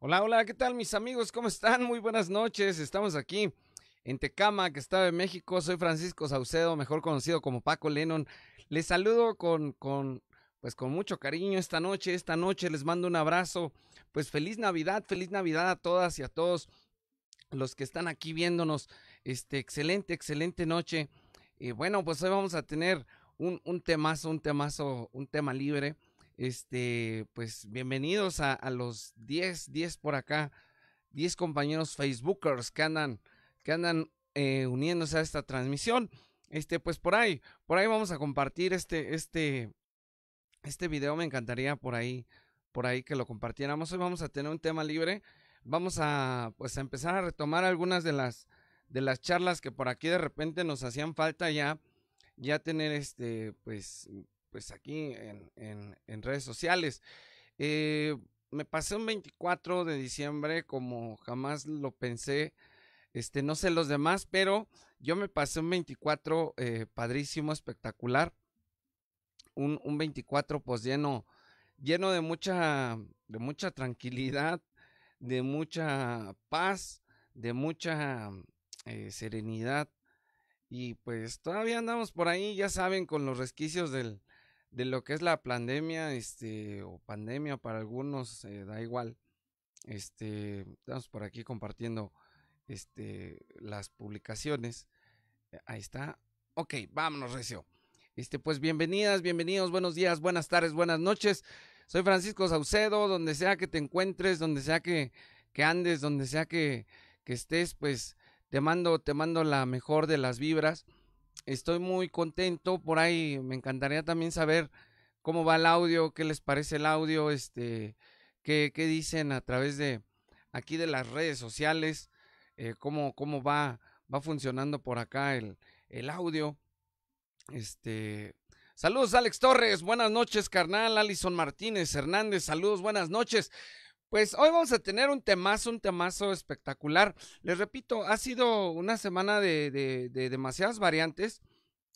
Hola, hola, ¿qué tal mis amigos? ¿Cómo están? Muy buenas noches. Estamos aquí en Tecama, que está en México. Soy Francisco Saucedo, mejor conocido como Paco Lennon. Les saludo con, con, pues con mucho cariño esta noche. Esta noche les mando un abrazo. Pues feliz Navidad, feliz Navidad a todas y a todos los que están aquí viéndonos. Este, excelente, excelente noche. Y bueno, pues hoy vamos a tener un, un temazo, un temazo, un tema libre este, pues bienvenidos a, los 10, 10 por acá, 10 compañeros Facebookers que andan, que andan eh, uniéndose a esta transmisión. Este, pues por ahí, por ahí vamos a compartir este, este, este video. Me encantaría por ahí, por ahí que lo compartiéramos. Hoy vamos a tener un tema libre. Vamos a, pues, a empezar a retomar algunas de las, de las charlas que por aquí de repente nos hacían falta ya, ya tener, este, pues, pues aquí en, redes sociales. Eh, me pasé un 24 de diciembre como jamás lo pensé. Este, no sé los demás, pero yo me pasé un 24 eh, padrísimo, espectacular. Un, 24 pues lleno, lleno de mucha, de mucha tranquilidad, de mucha paz, de mucha eh, serenidad. Y pues todavía andamos por ahí, ya saben, con los resquicios del, de lo que es la pandemia, este, o pandemia para algunos, eh, da igual. Este, estamos por aquí compartiendo este, las publicaciones. Eh, ahí está. Ok, vámonos, Recio. Este, pues bienvenidas, bienvenidos, buenos días, buenas tardes, buenas noches. Soy Francisco Saucedo, donde sea que te encuentres, donde sea que, andes, donde sea que, que estés, pues te mando, te mando la mejor de las vibras. Estoy muy contento. Por ahí me encantaría también saber cómo va el audio, qué les parece el audio, este, qué, qué dicen a través de aquí de las redes sociales, eh, cómo, cómo va, va funcionando por acá el, el audio. Este, Saludos, Alex Torres. Buenas noches, carnal. Alison Martínez Hernández. Saludos, buenas noches. Pues hoy vamos a tener un temazo, un temazo espectacular. Les repito, ha sido una semana de, demasiadas variantes,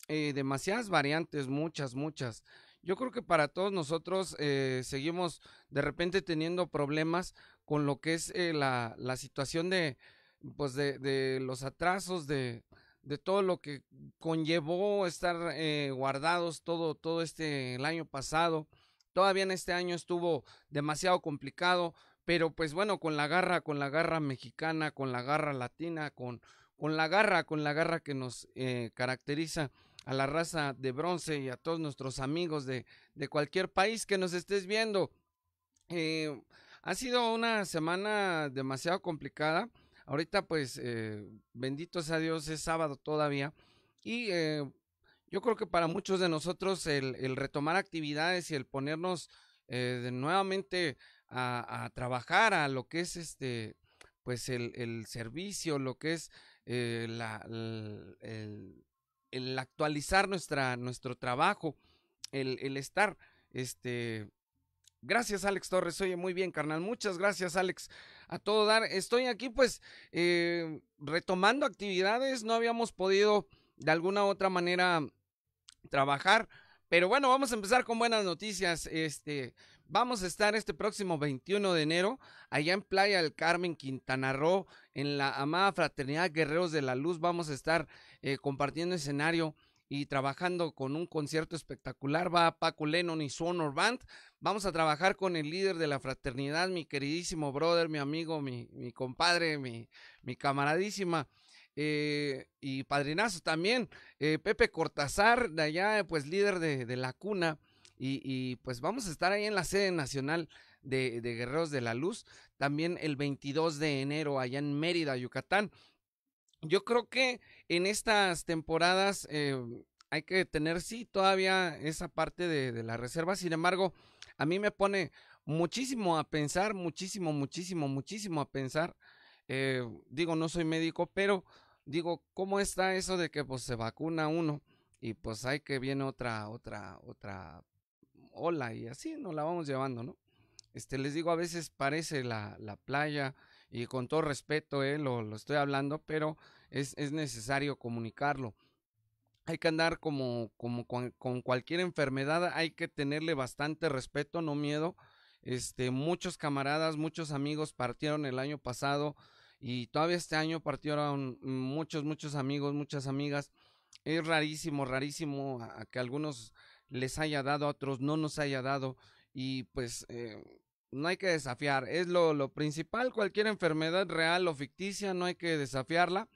eh, demasiadas variantes, muchas, muchas. Yo creo que para todos nosotros eh, seguimos de repente teniendo problemas con lo que es eh, la, situación de, pues de, de los atrasos, de, de todo lo que conllevó estar guardados todo, todo este el año pasado. Todavía en este año estuvo demasiado complicado, pero pues bueno, con la garra, con la garra mexicana, con la garra latina, con, con la garra, con la garra que nos eh, caracteriza a la raza de bronce y a todos nuestros amigos de, de cualquier país que nos estés viendo. Eh, ha sido una semana demasiado complicada. Ahorita pues, eh, bendito sea Dios, es sábado todavía. Y eh, yo creo que para muchos de nosotros el, retomar actividades y el ponernos eh, nuevamente a, trabajar a lo que es este, pues el, servicio, lo que es eh, el, actualizar nuestra, nuestro trabajo, el, estar, este, Gracias, Alex Torres. Oye, muy bien, carnal. Muchas gracias, Alex. A todo dar. Estoy aquí, pues, eh, retomando actividades. No habíamos podido, de alguna u otra manera, trabajar. Pero bueno, vamos a empezar con buenas noticias. Este, vamos a estar este próximo 21 de enero allá en Playa del Carmen, Quintana Roo, en la amada Fraternidad Guerreros de la Luz. Vamos a estar eh, compartiendo escenario y trabajando con un concierto espectacular. Va Paco Lennon y Sonor Band. Vamos a trabajar con el líder de la fraternidad, mi queridísimo brother, mi amigo, mi, compadre, mi, mi camaradísima eh, y padrinazo también. Eh, Pepe Cortázar, de allá, eh, pues líder de, de la cuna. Y, y, pues vamos a estar ahí en la sede nacional de, de Guerreros de la Luz, también el 22 de enero allá en Mérida, Yucatán. Yo creo que en estas temporadas eh, hay que tener, sí, todavía esa parte de, de, la reserva. Sin embargo, a mí me pone muchísimo a pensar, muchísimo, muchísimo, muchísimo a pensar. digo, no soy médico, pero digo, ¿cómo está eso de que pues se vacuna uno y pues hay que viene otra, otra, otra ola y así nos la vamos llevando, ¿no? Este, les digo, a veces parece la, la playa y con todo respeto, eh, lo, lo estoy hablando, pero es, es, necesario comunicarlo. Hay que andar como, como con, con, cualquier enfermedad, hay que tenerle bastante respeto, no miedo. Este, muchos camaradas, muchos amigos partieron el año pasado y todavía este año partieron muchos, muchos amigos, muchas amigas. Es rarísimo, rarísimo que algunos les haya dado, a otros no nos haya dado. Y pues eh, no hay que desafiar. Es lo, lo, principal. Cualquier enfermedad real o ficticia, no hay que desafiarla.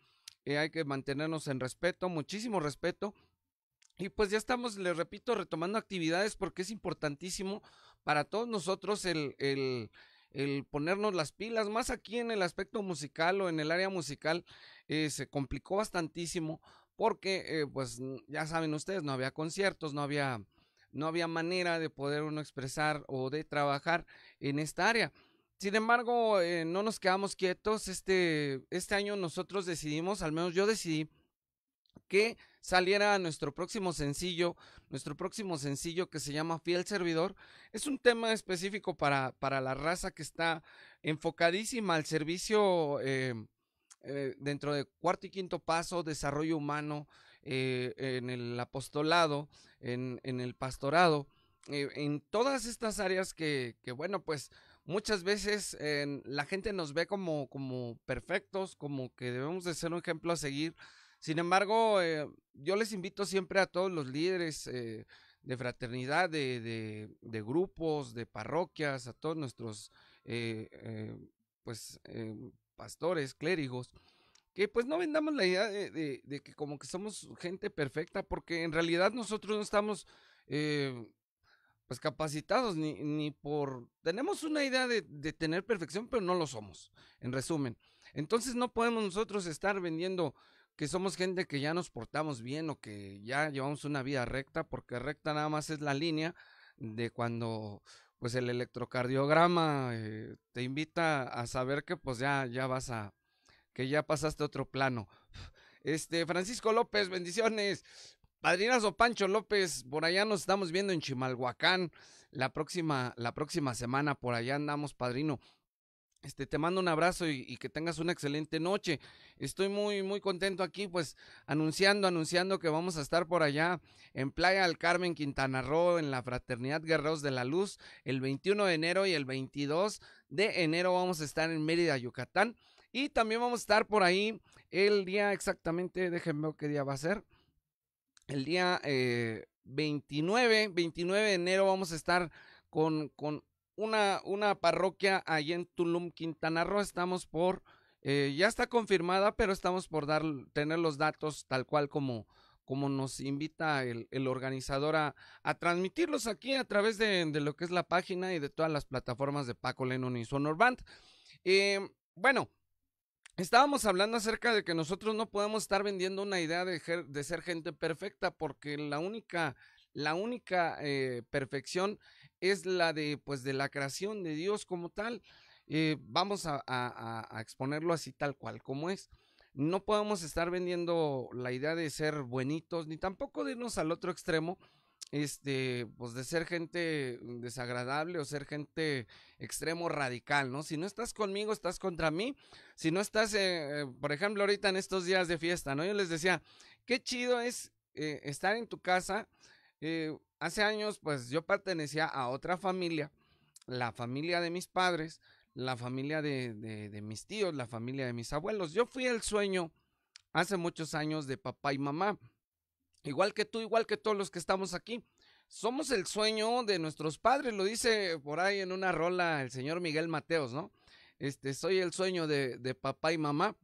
Eh, hay que mantenernos en respeto, muchísimo respeto. Y pues ya estamos, les repito, retomando actividades porque es importantísimo para todos nosotros el el ponernos las pilas, más aquí en el aspecto musical o en el área musical, eh, se complicó bastantísimo porque, eh, pues ya saben ustedes, no había conciertos, no había, no había manera de poder uno expresar o de trabajar en esta área. Sin embargo, eh, no nos quedamos quietos. Este, este año nosotros decidimos, al menos yo decidí, que saliera nuestro próximo sencillo, nuestro próximo sencillo que se llama Fiel Servidor. Es un tema específico para, para la raza que está enfocadísima al servicio eh, eh, dentro de cuarto y quinto paso, desarrollo humano, eh, en el apostolado, en, el pastorado, en todas estas áreas que, bueno, pues muchas veces la gente nos ve como, como perfectos, como que debemos de ser un ejemplo a seguir, sin embargo, eh, yo les invito siempre a todos los líderes eh, de fraternidad, de, de, grupos, de parroquias, a todos nuestros eh, pues, pastores, clérigos, que pues no vendamos la idea de, que como que somos gente perfecta, porque en realidad nosotros no estamos pues capacitados ni, ni, por... Tenemos una idea de, tener perfección, pero no lo somos, en resumen. Entonces no podemos nosotros estar vendiendo que somos gente que ya nos portamos bien o que ya llevamos una vida recta, porque recta nada más es la línea de cuando pues el electrocardiograma eh, te invita a saber que pues ya, ya vas a, que ya pasaste otro plano. Este, Francisco López, bendiciones. o Pancho López, por allá nos estamos viendo en Chimalhuacán la próxima, la próxima semana, por allá andamos, padrino. Este, te mando un abrazo y, que tengas una excelente noche. Estoy muy, muy contento aquí, pues, anunciando, anunciando que vamos a estar por allá en Playa del Carmen, Quintana Roo, en la Fraternidad Guerreros de la Luz, el 21 de enero y el 22 de enero vamos a estar en Mérida, Yucatán. Y también vamos a estar por ahí el día exactamente, déjenme ver qué día va a ser. El día 29, eh, 29 de enero vamos a estar con una, una parroquia ahí en Tulum, Quintana Roo. Estamos por, eh, ya está confirmada, pero estamos por dar, tener los datos tal cual como, como nos invita el, el organizador a, a, transmitirlos aquí a través de, de, lo que es la página y de todas las plataformas de Paco Lennon y Sonor Band. Eh, bueno, Estábamos hablando acerca de que nosotros no podemos estar vendiendo una idea de, de ser gente perfecta, porque la única, la única eh, perfección es la de, pues, de la creación de Dios como tal. Eh, vamos a, exponerlo así tal cual como es. No podemos estar vendiendo la idea de ser buenitos, ni tampoco de irnos al otro extremo, este, pues de ser gente desagradable o ser gente extremo radical, ¿no? Si no estás conmigo, estás contra mí. Si no estás, eh, eh, por ejemplo, ahorita en estos días de fiesta, ¿no? Yo les decía, qué chido es estar en tu casa, Hace años, pues yo pertenecía a otra familia, la familia de mis padres, la familia de, mis tíos, la familia de mis abuelos. Yo fui el sueño hace muchos años de papá y mamá. Igual que tú, igual que todos los que estamos aquí. Somos el sueño de nuestros padres, lo dice por ahí en una rola el señor Miguel Mateos, ¿no? Este, soy el sueño de, de papá y mamá.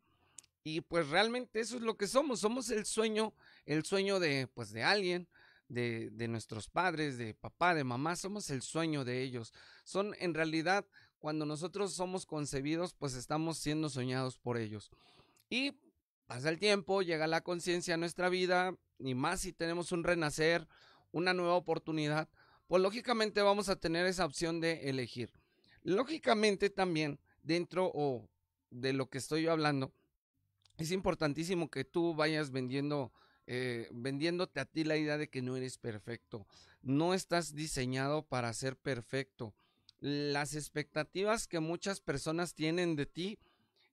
Y pues realmente eso es lo que somos. Somos el sueño, el sueño de, pues, de alguien, de, nuestros padres, de papá, de mamá, somos el sueño de ellos. Son en realidad, cuando nosotros somos concebidos, pues estamos siendo soñados por ellos. Y pasa el tiempo, llega la conciencia a nuestra vida, y más si tenemos un renacer, una nueva oportunidad, pues lógicamente vamos a tener esa opción de elegir. Lógicamente también, dentro o de lo que estoy yo hablando, es importantísimo que tú vayas vendiendo eh, vendiéndote a ti la idea de que no eres perfecto. No estás diseñado para ser perfecto. Las expectativas que muchas personas tienen de ti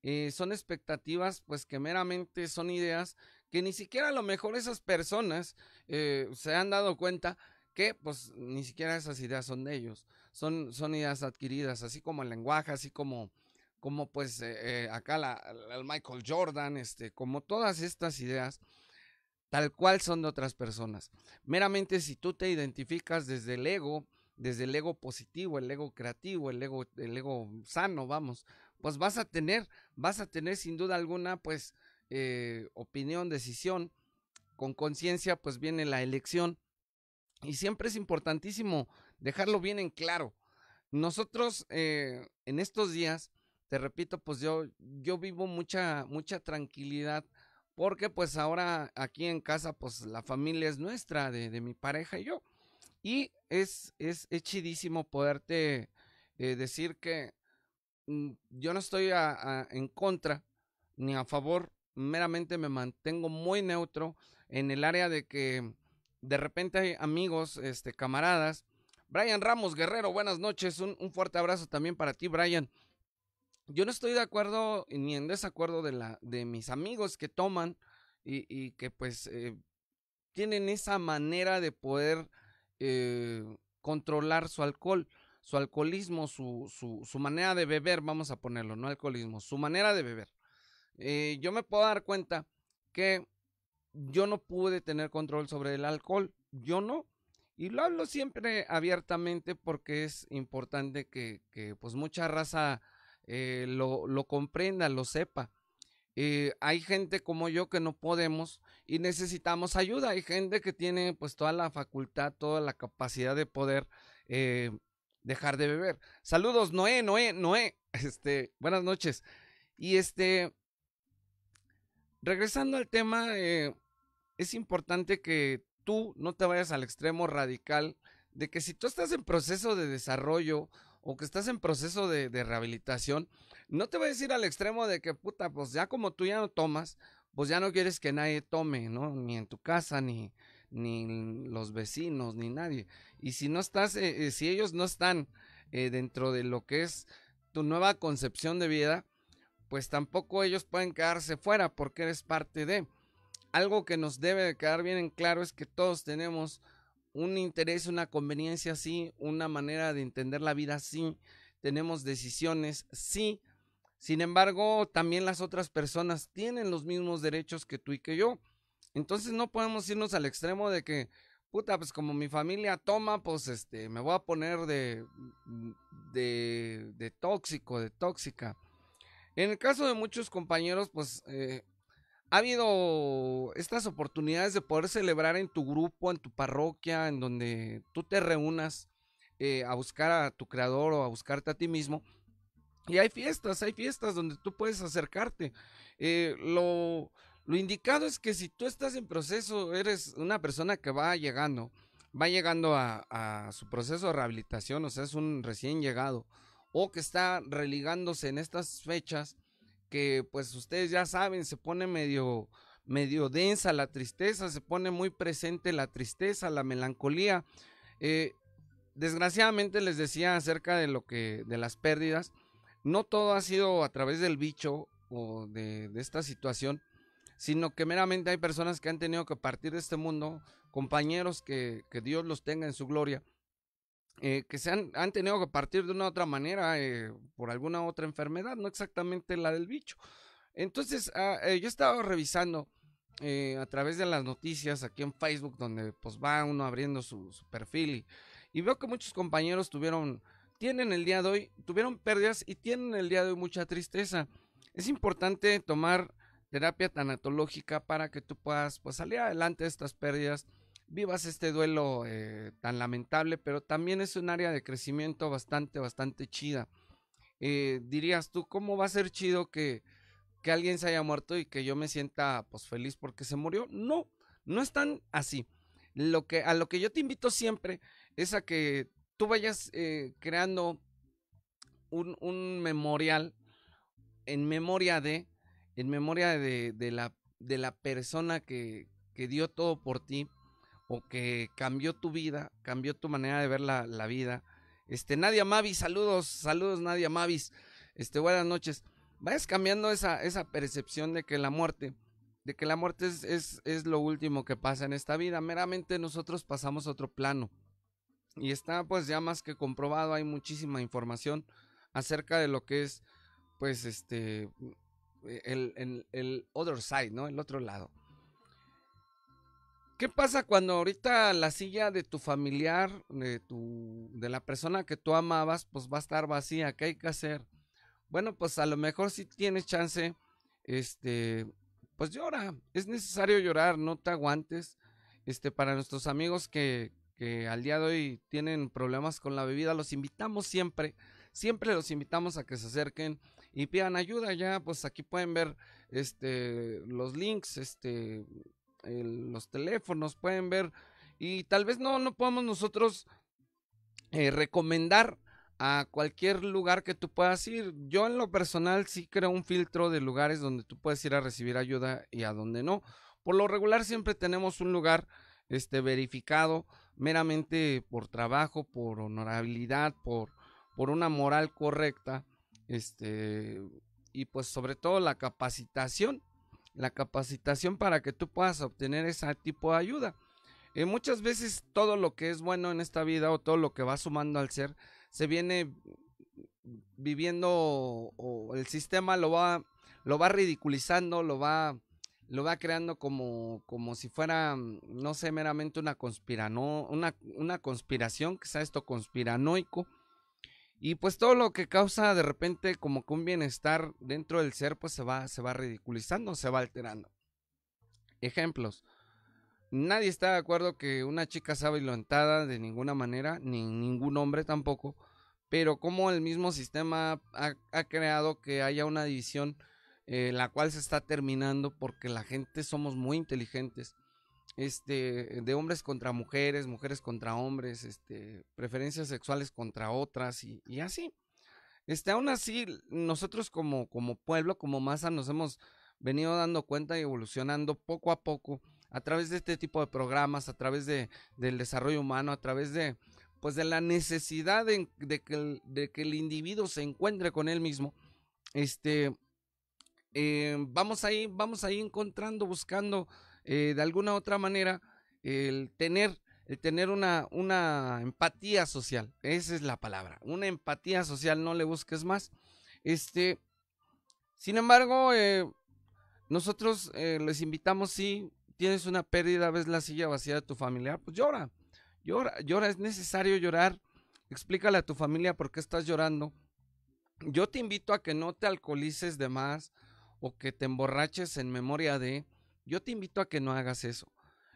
eh, son expectativas pues que meramente son ideas que ni siquiera a lo mejor esas personas eh, se han dado cuenta que pues ni siquiera esas ideas son de ellos, son, son ideas adquiridas, así como el lenguaje, así como, como pues acá el Michael Jordan, este, como todas estas ideas tal cual son de otras personas. Meramente si tú te identificas desde el ego, desde el ego positivo, el ego creativo, el ego, el ego sano, vamos, pues vas a tener, vas a tener sin duda alguna, pues, eh, opinión, decisión, con conciencia, pues viene la elección. Y siempre es importantísimo dejarlo bien en claro. Nosotros eh, en estos días, te repito, pues yo, yo vivo mucha, mucha tranquilidad porque pues ahora aquí en casa pues la familia es nuestra, de, mi pareja y yo. Y es, es, chidísimo poderte eh, decir que mm, yo no estoy en contra ni a favor, meramente me mantengo muy neutro en el área de que de repente hay amigos, este, camaradas. Brian Ramos Guerrero, buenas noches, un, un fuerte abrazo también para ti, Brian yo no estoy de acuerdo ni en desacuerdo de, la, de mis amigos que toman y, que pues eh, tienen esa manera de poder eh, controlar su alcohol, su alcoholismo, su, su, manera de beber, vamos a ponerlo, no alcoholismo, su manera de beber. Eh, yo me puedo dar cuenta que yo no pude tener control sobre el alcohol, yo no. Y lo hablo siempre abiertamente porque es importante que, que pues mucha raza eh, lo, lo, comprenda, lo sepa. Eh, hay gente como yo que no podemos y necesitamos ayuda. Hay gente que tiene pues toda la facultad, toda la capacidad de poder eh, dejar de beber. Saludos, Noé, Noé, Noé. Este, buenas noches. Y este, regresando al tema, es importante que tú no te vayas al extremo radical de que si tú estás en proceso de desarrollo o que estás en proceso de, rehabilitación, no te voy a decir al extremo de que, puta, pues ya como tú ya no tomas, pues ya no quieres que nadie tome, ¿no? Ni en tu casa, ni, ni los vecinos, ni nadie. Y si no estás, eh, eh, si ellos no están eh, dentro de lo que es tu nueva concepción de vida, pues tampoco ellos pueden quedarse fuera porque eres parte de. Algo que nos debe quedar bien en claro es que todos tenemos un interés, una conveniencia sí, una manera de entender la vida sí, tenemos decisiones sí. Sin embargo, también las otras personas tienen los mismos derechos que tú y que yo. Entonces no podemos irnos al extremo de que, puta, pues como mi familia toma, pues este, me voy a poner de, mm, de, de tóxico, de tóxica. En el caso de muchos compañeros, pues eh, ha habido estas oportunidades de poder celebrar en tu grupo, en tu parroquia, en donde tú te reúnas eh, a buscar a tu creador o a buscarte a ti mismo. Y hay fiestas, hay fiestas donde tú puedes acercarte. Eh, lo, lo indicado es que si tú estás en proceso, eres una persona que va llegando, va llegando a, a, su proceso de rehabilitación, o sea, es un recién llegado, o que está religándose en estas fechas que pues ustedes ya saben, se pone medio, medio densa la tristeza, se pone muy presente la tristeza, la melancolía. Eh, desgraciadamente les decía acerca de lo que, de las pérdidas, no todo ha sido a través del bicho o de, esta situación, sino que meramente hay personas que han tenido que partir de este mundo, compañeros que Dios los tenga en su gloria, eh, que se han, tenido que partir de una otra manera eh, por alguna otra enfermedad, no exactamente la del bicho. Entonces, ah, eh, yo estaba revisando a través de las noticias aquí en Facebook, donde pues va uno abriendo su, perfil y, veo que muchos compañeros tuvieron, tienen el día de hoy, tuvieron pérdidas y tienen el día de hoy mucha tristeza. Es importante tomar terapia tanatológica para que tú puedas pues, salir adelante de estas pérdidas vivas este duelo eh, tan lamentable, pero también es un área de crecimiento bastante, bastante chida. Eh, dirías tú, ¿cómo va a ser chido que, que alguien se haya muerto y que yo me sienta pues feliz porque se murió? No, no es tan así. Lo que, a lo que yo te invito siempre es a que tú vayas eh, creando un, un, memorial en memoria de, en memoria de, de, la, de la persona que, que dio todo por ti, o que cambió tu vida, cambió tu manera de ver la, vida. Este, Nadia Mavis, saludos, saludos Nadia Mavis, este, buenas noches. Vayas cambiando esa, esa percepción de que la muerte, de que la muerte es, es, lo último que pasa en esta vida, meramente nosotros pasamos a otro plano. Y está pues ya más que comprobado, hay muchísima información acerca de lo que es pues este e, el, el, el, other side, ¿no? El otro lado. ¿Qué pasa cuando ahorita la silla de tu familiar, de, tu, de la persona que tú amabas, pues va a estar vacía? ¿Qué hay que hacer? Bueno, pues a lo mejor si tienes chance, este, pues llora. Es necesario llorar, no te aguantes. Este, para nuestros amigos que, al día de hoy tienen problemas con la bebida, los invitamos siempre, siempre los invitamos a que se acerquen y pidan ayuda. Ya, pues aquí pueden ver, este, los links, este, los teléfonos, pueden ver. Y tal vez no, no podemos nosotros eh, recomendar a cualquier lugar que tú puedas ir. Yo en lo personal sí creo un filtro de lugares donde tú puedes ir a recibir ayuda y a donde no. Por lo regular siempre tenemos un lugar este, verificado meramente por trabajo, por honorabilidad, por, por una moral correcta, este, y pues sobre todo la capacitación la capacitación para que tú puedas obtener ese tipo de ayuda. Eh, muchas veces todo lo que es bueno en esta vida o todo lo que va sumando al ser se viene viviendo o, el sistema lo va, lo va ridiculizando, lo va, lo va creando como, como si fuera, mm, no sé, meramente una, no una, una conspiración, quizá esto conspiranoico. Y pues todo lo que causa de repente como que un bienestar dentro del ser pues se va, se va ridiculizando, se va alterando. Ejemplos. Nadie está de acuerdo que una chica sea violentada de ninguna manera, ni ningún hombre tampoco, pero como el mismo sistema ha, creado que haya una división eh, la cual se está terminando porque la gente somos muy inteligentes este, de hombres contra mujeres, mujeres contra hombres, este, preferencias sexuales contra otras y, y así. Este, aún así, nosotros como, como pueblo, como masa, nos hemos venido dando cuenta y evolucionando poco a poco a través de este tipo de programas, a través de, del desarrollo humano, a través de, pues de la necesidad de, que, el, de que el individuo se encuentre con él mismo. Este, eh, vamos ahí, vamos ahí encontrando, buscando eh, de alguna otra manera, el tener, tener una, una empatía social. Esa es la palabra. Una empatía social, no le busques más. Este, sin embargo, eh, nosotros eh, les invitamos, si tienes una pérdida, ves la silla vacía de tu familiar, pues llora. Llora, llora, es necesario llorar. Explícale a tu familia por qué estás llorando. Yo te invito a que no te alcoholices de más o que te emborraches en memoria de yo te invito a que no hagas eso.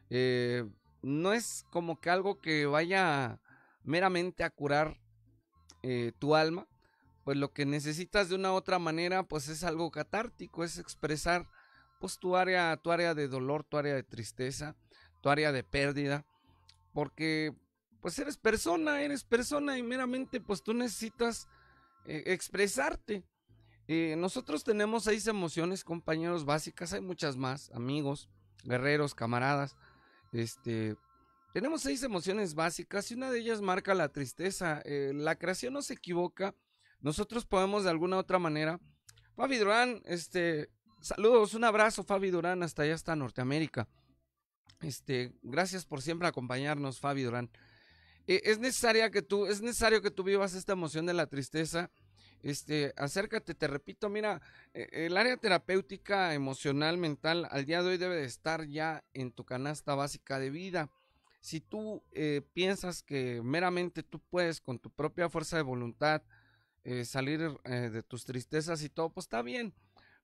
Eh, no es como que algo que vaya meramente a curar eh, tu alma, pues lo que necesitas de una u otra manera, pues es algo catártico, es expresar pues tu área, tu área de dolor, tu área de tristeza, tu área de pérdida, porque pues eres persona, eres persona y meramente pues tú necesitas eh, expresarte nosotros tenemos seis emociones, compañeros, básicas, hay muchas más, amigos, guerreros, camaradas. Este, tenemos seis emociones básicas y una de ellas marca la tristeza. Eh, la creación no se equivoca, nosotros podemos de alguna otra manera. Fabi Durán, este, saludos, un abrazo, Fabi Durán, hasta allá hasta Norteamérica. Este, gracias por siempre acompañarnos, Fabi Durán. E, es necesaria que tú, es necesario que tú vivas esta emoción de la tristeza este, acércate, te repito, mira, eh, el área terapéutica emocional, mental, al día de hoy debe de estar ya en tu canasta básica de vida. Si tú eh, piensas que meramente tú puedes con tu propia fuerza de voluntad eh, salir de tus tristezas y todo, pues está bien.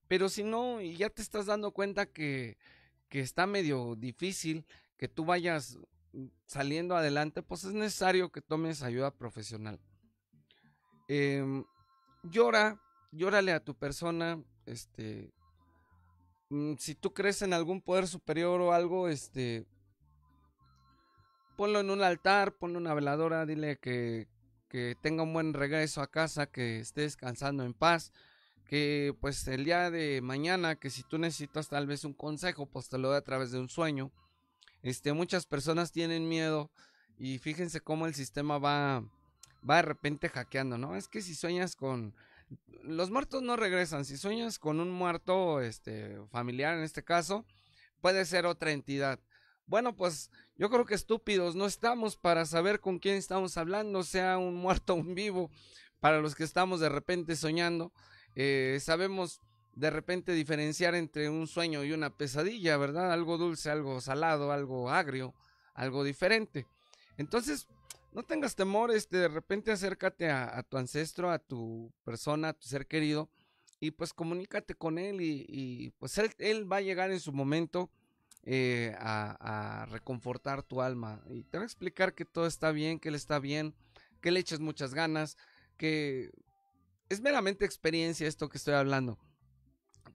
Pero si no, y ya te estás dando cuenta que, que está medio difícil que tú vayas saliendo adelante, pues es necesario que tomes ayuda profesional. Em, llora, llórale a tu persona, este, mm, si tú crees en algún poder superior o algo, este, ponlo en un altar, ponle una veladora, dile que, que tenga un buen regreso a casa, que esté descansando en paz, que pues el día de mañana, que si tú necesitas tal vez un consejo, pues te lo dé a través de un sueño. Este, muchas personas tienen miedo y fíjense cómo el sistema va va de repente hackeando, ¿no? Es que si sueñas con... Los muertos no regresan, si sueñas con un muerto este, familiar en este caso, puede ser otra entidad. Bueno, pues yo creo que estúpidos no estamos para saber con quién estamos hablando, sea un muerto o un vivo, para los que estamos de repente soñando. Eh, sabemos de repente diferenciar entre un sueño y una pesadilla, ¿verdad? Algo dulce, algo salado, algo agrio, algo diferente. Entonces, no tengas temor, este, de repente acércate a, tu ancestro, a tu persona, a tu ser querido, y pues comunícate con él y, pues él, va a llegar en su momento eh, a, reconfortar tu alma y te va a explicar que todo está bien, que él está bien, que le eches muchas ganas, que es meramente experiencia esto que estoy hablando.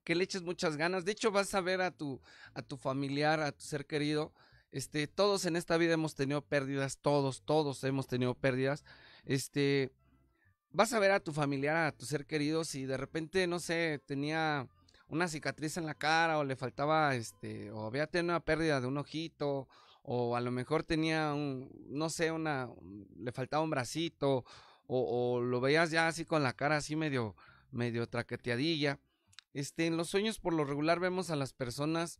Que le eches muchas ganas. De hecho, vas a ver a tu, a tu familiar, a tu ser querido, este, todos en esta vida hemos tenido pérdidas, todos, todos hemos tenido pérdidas. Este, vas a ver a tu familiar, a tu ser querido, si de repente, no sé, tenía una cicatriz en la cara o le faltaba, este, o había tenido una pérdida de un ojito, o a lo mejor tenía un, no sé, una, le faltaba un bracito, o, lo veías ya así con la cara así medio, medio traqueteadilla. Este, en los sueños por lo regular vemos a las personas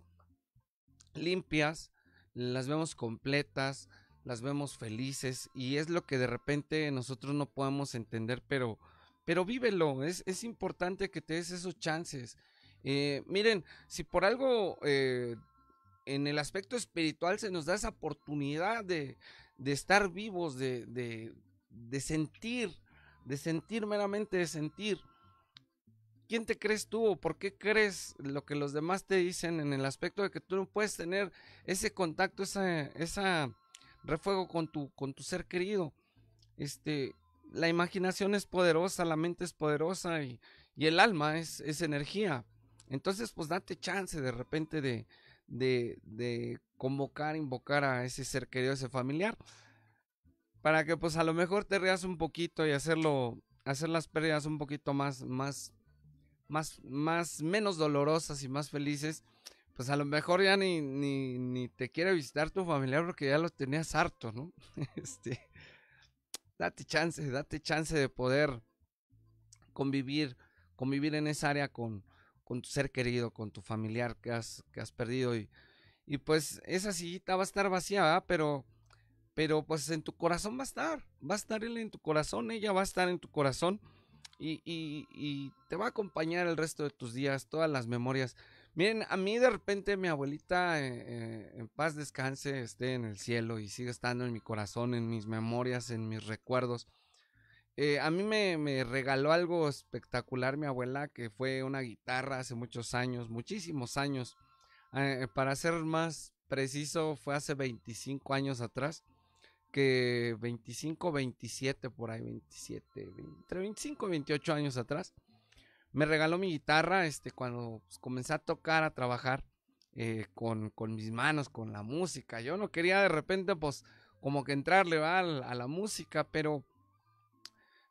limpias, las vemos completas, las vemos felices y es lo que de repente nosotros no podemos entender, pero, pero vívelo, es, importante que te des esos chances. Eh, miren, si por algo eh, en el aspecto espiritual se nos da esa oportunidad de, estar vivos, de, de sentir, de sentir meramente, de sentir. ¿Quién te crees tú o por qué crees lo que los demás te dicen en el aspecto de que tú no puedes tener ese contacto, ese esa refuego con tu, con tu ser querido? Este, la imaginación es poderosa, la mente es poderosa y, el alma es, es, energía. Entonces, pues date chance de repente de, de, convocar, invocar a ese ser querido, ese familiar, para que pues a lo mejor te reas un poquito y hacerlo, hacer las pérdidas un poquito más, más más, más, menos dolorosas y más felices, pues a lo mejor ya ni, ni, ni te quiere visitar tu familiar porque ya lo tenías harto, ¿no? Este, date chance, date chance de poder convivir, convivir en esa área con, con tu ser querido, con tu familiar que has, que has perdido y, y pues esa sillita va a estar vacía, pero pero pues en tu corazón va a estar, va a estar él en tu corazón, ella va a estar en tu corazón y, te va a acompañar el resto de tus días, todas las memorias. Miren, a mí de repente mi abuelita eh, eh, en paz descanse, esté en el cielo y sigue estando en mi corazón, en mis memorias, en mis recuerdos. Eh, a mí me, regaló algo espectacular mi abuela, que fue una guitarra hace muchos años, muchísimos años. para ser más preciso, fue hace 25 años atrás que 25, 27, por ahí, 27, entre 25 y 28 años atrás, me regaló mi guitarra este, cuando pues, comencé a tocar, a trabajar eh, con, mis manos, con la música. Yo no quería de repente, pues, como que entrarle a, a la música, pero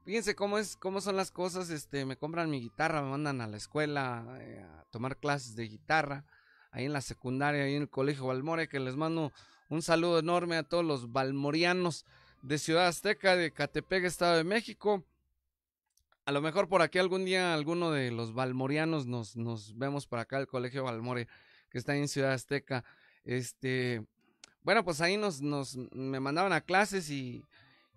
fíjense cómo, es, cómo son las cosas. Este, me compran mi guitarra, me mandan a la escuela eh, a tomar clases de guitarra, ahí en la secundaria, ahí en el colegio Balmore, que les mando un saludo enorme a todos los valmorianos de Ciudad Azteca, de Catepec, Estado de México. A lo mejor por aquí algún día alguno de los valmorianos nos, nos vemos por acá, el Colegio Valmore que está en Ciudad Azteca. Este, bueno, pues ahí nos, nos me mandaban a clases y,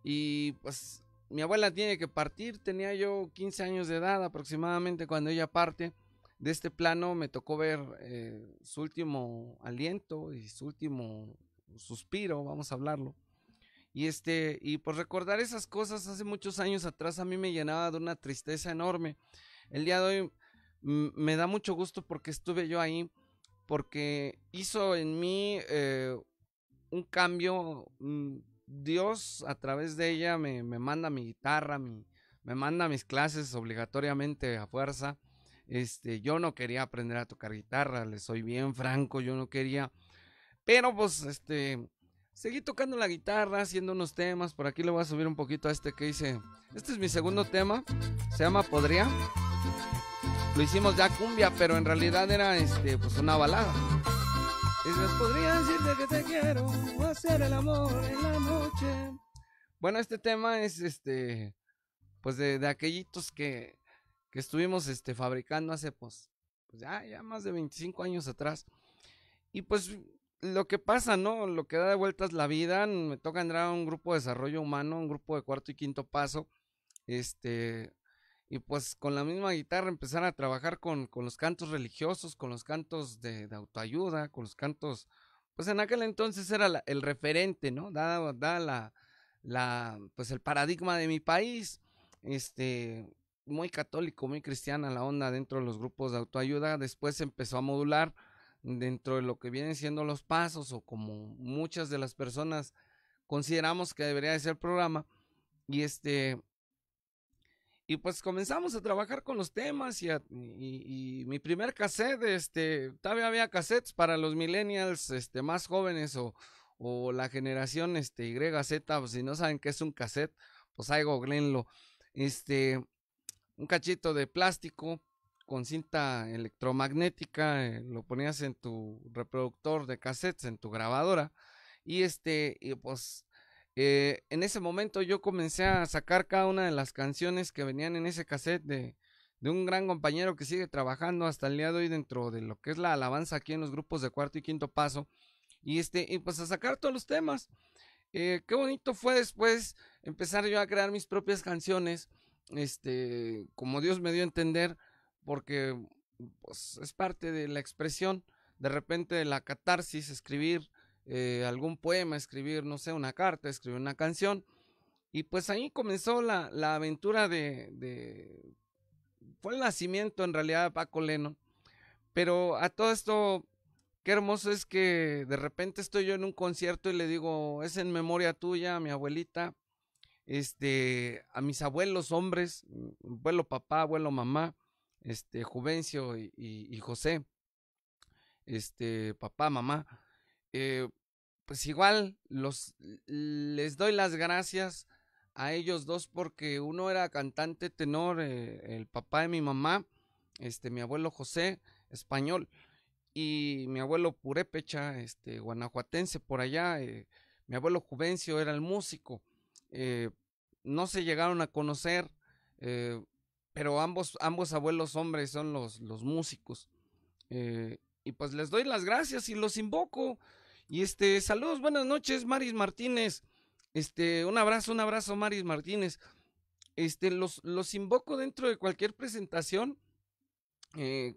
y pues mi abuela tiene que partir, tenía yo 15 años de edad aproximadamente cuando ella parte de este plano, me tocó ver eh, su último aliento y su último suspiro, vamos a hablarlo. Y este, y por pues, recordar esas cosas hace muchos años atrás a mí me llenaba de una tristeza enorme. El día de hoy me da mucho gusto porque estuve yo ahí, porque hizo en mí eh, un cambio. Mm, Dios a través de ella me, me manda mi guitarra, me manda mis clases obligatoriamente a fuerza. Este, yo no quería aprender a tocar guitarra, le soy bien franco, yo no quería pero pues, este, seguí tocando la guitarra, haciendo unos temas. Por aquí le voy a subir un poquito a este que hice. Este es mi segundo tema. Se llama Podría. Lo hicimos ya cumbia, pero en realidad era, este, pues una balada. podría decirte que te quiero, hacer el amor en la noche. Bueno, este tema es, este, pues de, de aquellitos que, que estuvimos, este, fabricando hace, pues, pues ya, ya más de 25 años atrás. Y pues lo que pasa, ¿no? Lo que da de vueltas la vida, me toca entrar a un grupo de desarrollo humano, un grupo de cuarto y quinto paso, este, y pues con la misma guitarra empezar a trabajar con, con los cantos religiosos, con los cantos de, autoayuda, con los cantos, pues en aquel entonces era el referente, ¿no? Dada, dada la, la, pues el paradigma de mi país, este, muy católico, muy cristiana la onda dentro de los grupos de autoayuda, después empezó a modular, dentro de lo que vienen siendo los pasos o como muchas de las personas consideramos que debería de ser programa. Y este, y pues comenzamos a trabajar con los temas y, y, mi primer cassette, este, todavía había cassettes para los millennials, este, más jóvenes o, o la generación, este, YZ, pues, si no saben qué es un cassette, pues algo glenlo, este, un cachito de plástico con cinta electromagnética, eh, lo ponías en tu reproductor de cassettes, en tu grabadora, y este, pues eh, en ese momento yo comencé a sacar cada una de las canciones que venían en ese cassette de, un gran compañero que sigue trabajando hasta el día de hoy dentro de lo que es la alabanza aquí en los grupos de cuarto y quinto paso, y este, pues a sacar todos los temas. Eh, qué bonito fue después empezar yo a crear mis propias canciones, este, como Dios me dio a entender, porque pues, es parte de la expresión, de repente la catarsis, escribir eh, algún poema, escribir, no sé, una carta, escribir una canción. Y pues ahí comenzó la, aventura de, Fue el nacimiento en realidad de Paco Leno Pero a todo esto, qué hermoso es que de repente estoy yo en un concierto y le digo, es en memoria tuya, a mi abuelita, este, a mis abuelos hombres, abuelo papá, abuelo mamá, este, Juvencio y, José, este, papá, mamá, eh, pues igual los, les doy las gracias a ellos dos porque uno era cantante tenor, eh, el papá de mi mamá, este, mi abuelo José, español, y mi abuelo Purépecha, este, guanajuatense por allá, eh, mi abuelo Juvencio era el músico, no se llegaron a conocer, pero ambos, ambos abuelos hombres son los, los músicos. Eh, y pues les doy las gracias y los invoco. Y este, saludos, buenas noches, Maris Martínez. Este, un abrazo, un abrazo, Maris Martínez. Este, los, los invoco dentro de cualquier presentación. Eh,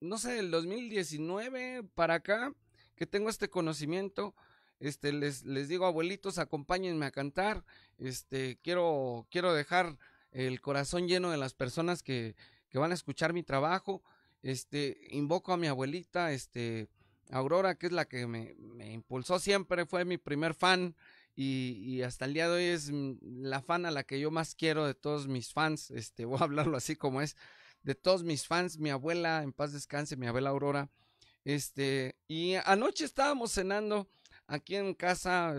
no sé, del 2019 para acá, que tengo este conocimiento. Este, les, les digo, abuelitos, acompáñenme a cantar. Este, quiero, quiero dejar el corazón lleno de las personas que, que van a escuchar mi trabajo. Este, invoco a mi abuelita, este, Aurora, que es la que me, impulsó siempre, fue mi primer fan y, y, hasta el día de hoy es la fan a la que yo más quiero de todos mis fans, este, voy a hablarlo así como es, de todos mis fans, mi abuela, en paz descanse, mi abuela Aurora, este, y anoche estábamos cenando aquí en casa,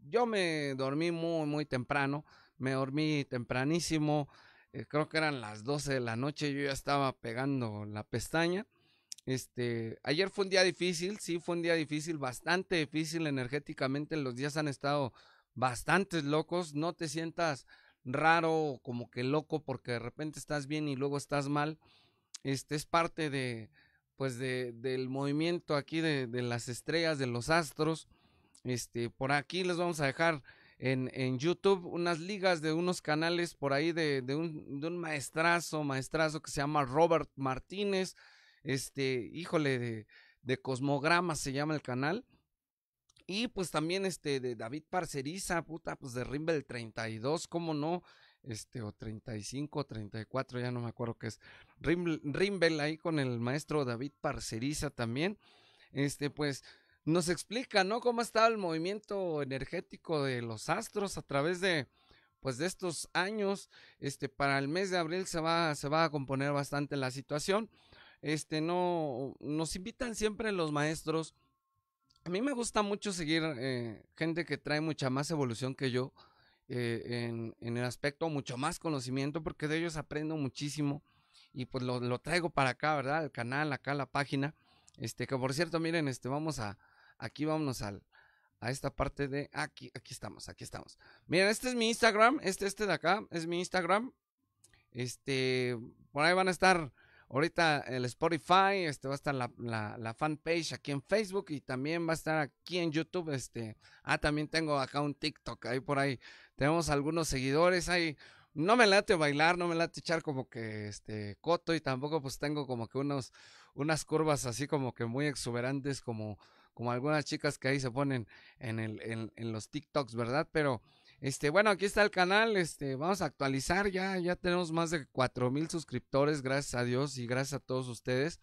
yo me dormí muy, muy temprano, me dormí tempranísimo, eh, creo que eran las 12 de la noche, yo ya estaba pegando la pestaña. Este, ayer fue un día difícil, sí, fue un día difícil, bastante difícil energéticamente, los días han estado bastantes locos, no te sientas raro, como que loco, porque de repente estás bien y luego estás mal. Este es parte de, pues, de, del movimiento aquí de, las estrellas, de los astros. Este, por aquí les vamos a dejar en, en YouTube unas ligas de unos canales por ahí de, un, de un maestrazo, maestrazo que se llama Robert Martínez, este, híjole, de, de Cosmograma se llama el canal. Y pues también este de David Parceriza, puta, pues de Rimbel 32, cómo no, este, o 35, 34, ya no me acuerdo qué es. Rimbel ahí con el maestro David Parceriza también. Este, pues nos explica, ¿no? Cómo está el movimiento energético de los astros a través de, pues, de estos años. Este, para el mes de abril se va, se va a componer bastante la situación. Este, no, nos invitan siempre los maestros. A mí me gusta mucho seguir eh, gente que trae mucha más evolución que yo eh, en, el aspecto, mucho más conocimiento, porque de ellos aprendo muchísimo y pues lo, lo traigo para acá, ¿verdad? El canal, acá la página. Este, que por cierto, miren, este, vamos a, Aquí vámonos al, a esta parte de aquí, aquí estamos, aquí estamos. Miren, este es mi Instagram, este, este de acá es mi Instagram. Este, por ahí van a estar ahorita el Spotify, este va a estar la, fanpage aquí en Facebook y también va a estar aquí en YouTube. Este, ah, también tengo acá un TikTok, ahí por ahí tenemos algunos seguidores, ahí no me late bailar, no me late echar como que este coto y tampoco pues tengo como que unos, unas curvas así como que muy exuberantes como como algunas chicas que ahí se ponen en, el, en, los TikToks, ¿verdad? Pero, este, bueno, aquí está el canal, este, vamos a actualizar, ya, ya tenemos más de cuatro mil suscriptores, gracias a Dios y gracias a todos ustedes.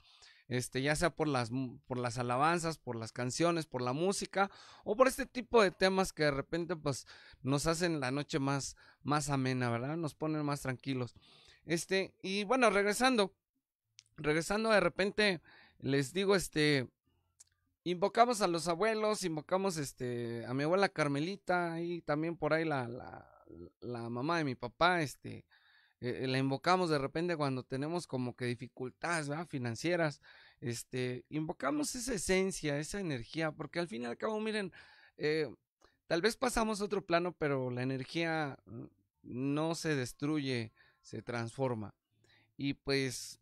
Este, ya sea por las, mm, por las alabanzas, por las canciones, por la música o por este tipo de temas que de repente pues nos hacen la noche más, más amena, ¿verdad? Nos ponen más tranquilos. Este, y bueno, regresando, regresando de repente les digo, este, invocamos a los abuelos, invocamos este, a mi abuela Carmelita y también por ahí la, la, mamá de mi papá, este, eh, la invocamos de repente cuando tenemos como que dificultades financieras, este, invocamos esa esencia, esa energía, porque al fin y al cabo, miren, eh, tal vez pasamos a otro plano, pero la energía no se destruye, se transforma. Y pues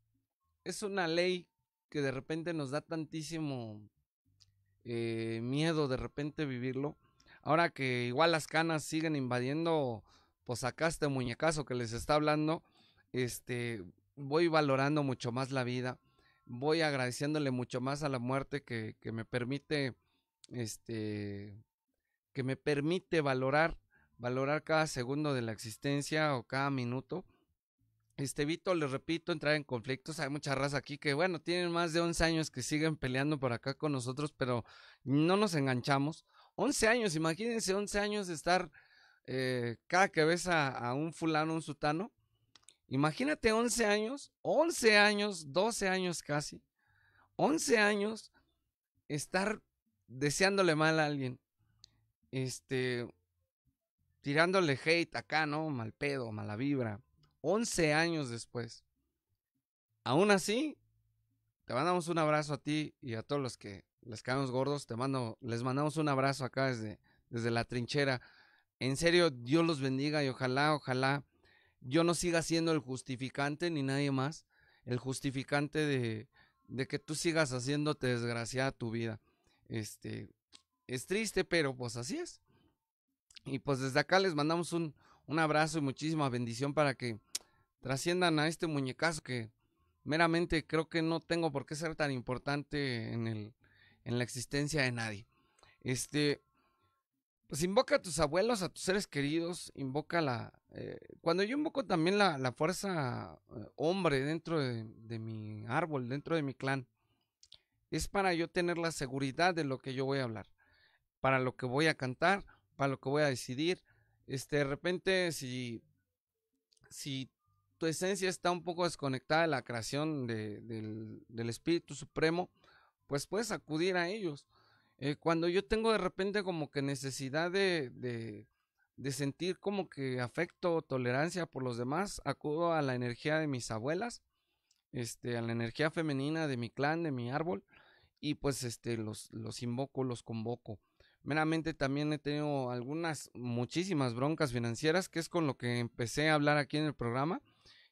es una ley que de repente nos da tantísimo eh, miedo de repente vivirlo. Ahora que igual las canas siguen invadiendo, pues acá este muñecazo que les está hablando, este, voy valorando mucho más la vida, voy agradeciéndole mucho más a la muerte que, que me permite, este, que me permite valorar, valorar cada segundo de la existencia o cada minuto este Vito, le repito, entrar en conflictos. Hay mucha raza aquí que, bueno, tienen más de 11 años que siguen peleando por acá con nosotros, pero no nos enganchamos. 11 años, imagínense 11 años de estar eh, cada cabeza a, un fulano, un sutano. Imagínate 11 años, 11 años, 12 años casi, 11 años estar deseándole mal a alguien, este, tirándole hate acá, ¿no? Mal pedo, mala vibra. 11 años después. Aún así, te mandamos un abrazo a ti y a todos los que les caemos gordos. Te mando, les mandamos un abrazo acá desde, desde la trinchera. En serio, Dios los bendiga y ojalá, ojalá yo no siga siendo el justificante ni nadie más. El justificante de, de que tú sigas haciéndote desgraciada tu vida. Este, es triste, pero pues así es. Y pues desde acá les mandamos un, un abrazo y muchísima bendición para que trasciendan a este muñecazo que meramente creo que no tengo por qué ser tan importante en, el, en la existencia de nadie. Este, pues invoca a tus abuelos, a tus seres queridos, invoca la... Eh, cuando yo invoco también la, fuerza eh, hombre dentro de, de, mi árbol, dentro de mi clan, es para yo tener la seguridad de lo que yo voy a hablar, para lo que voy a cantar, para lo que voy a decidir. Este, de repente, si, si tu esencia está un poco desconectada de la creación del, Espíritu Supremo, pues puedes acudir a ellos. Eh, cuando yo tengo de repente como que necesidad de, sentir como que afecto o tolerancia por los demás, acudo a la energía de mis abuelas, este, a la energía femenina de mi clan, de mi árbol, y pues este, los, los invoco, los convoco. Meramente también he tenido algunas, muchísimas broncas financieras, que es con lo que empecé a hablar aquí en el programa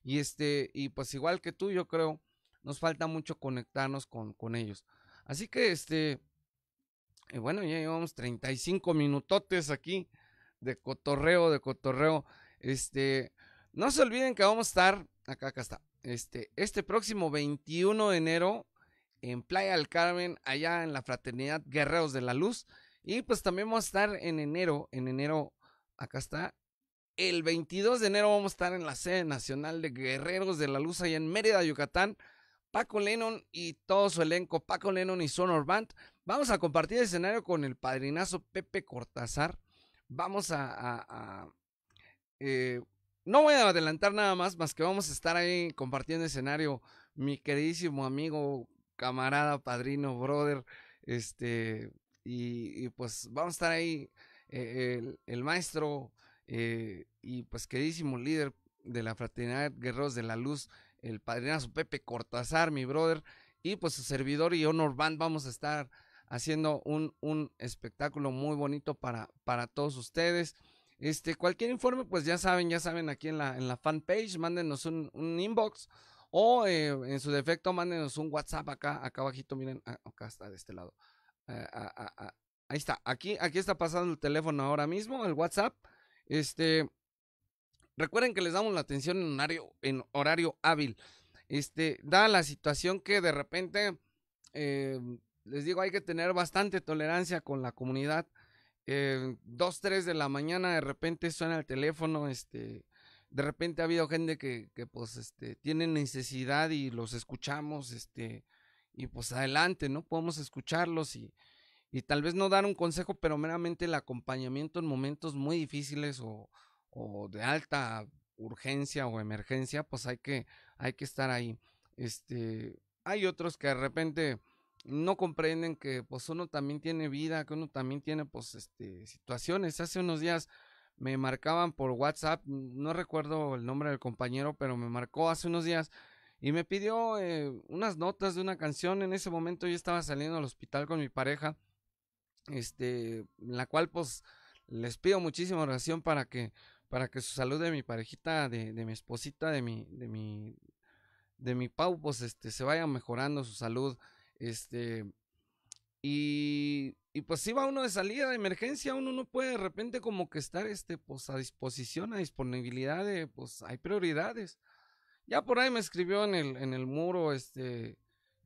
y este, y pues igual que tú, yo creo, nos falta mucho conectarnos con, ellos. Así que este, eh, bueno, ya llevamos 35 minutotes aquí de cotorreo, de cotorreo. Este, no se olviden que vamos a estar, acá, acá está, este, este próximo 21 de enero en Playa del Carmen, allá en la Fraternidad Guerreros de la Luz. Y pues también vamos a estar en enero, en enero, acá está, el 22 de enero vamos a estar en la sede nacional de Guerreros de la Luz allá en Mérida, Yucatán. Paco Lennon y todo su elenco, Paco Lennon y Sonor Band. Vamos a compartir el escenario con el padrinazo Pepe Cortázar. Vamos a... Eh, no voy a adelantar nada más, más que vamos a estar ahí compartiendo escenario. Mi queridísimo amigo, camarada, padrino, brother, este, y, pues vamos a estar ahí eh, el maestro eh, y pues queridísimo líder de la fraternidad Guerreros de la Luz, el padrinazo Pepe Cortázar, mi brother, y pues su servidor y Honor Band vamos a estar haciendo un, un espectáculo muy bonito para, para todos ustedes. Este, cualquier informe, pues ya saben, ya saben aquí en la, en la fanpage, mándenos un, inbox o eh, en su defecto mándenos un WhatsApp acá, acá abajito, miren, ah, acá está de este lado. Eh, ahí está, aquí, aquí está pasando el teléfono ahora mismo, el WhatsApp este, recuerden que les damos la atención en horario, en horario hábil. Este, da la situación que de repente, eh, les digo, hay que tener bastante tolerancia con la comunidad. Eh, dos, tres de la mañana, de repente suena el teléfono, este, de repente ha habido gente que, que pues, este, tiene necesidad y los escuchamos, este, y pues adelante, ¿no? Podemos escucharlos y, y tal vez no dar un consejo, pero meramente el acompañamiento en momentos muy difíciles o, de alta urgencia o emergencia, pues hay que, hay que estar ahí. Este, hay otros que de repente no comprenden que pues uno también tiene vida, que uno también tiene pues este situaciones. Hace unos días me marcaban por WhatsApp, no recuerdo el nombre del compañero, pero me marcó hace unos días y me pidió eh, unas notas de una canción. En ese momento yo estaba saliendo al hospital con mi pareja este, la cual pues les pido muchísima oración para que, para que su salud de mi parejita, de, de mi esposita, de mi, de mi, de mi Pau, pues este, se vaya mejorando su salud, este, y, y pues si va uno de salida de emergencia, uno no puede de repente como que estar, este, pues a disposición, a disponibilidad de, pues hay prioridades. Ya por ahí me escribió en el, en el muro, este,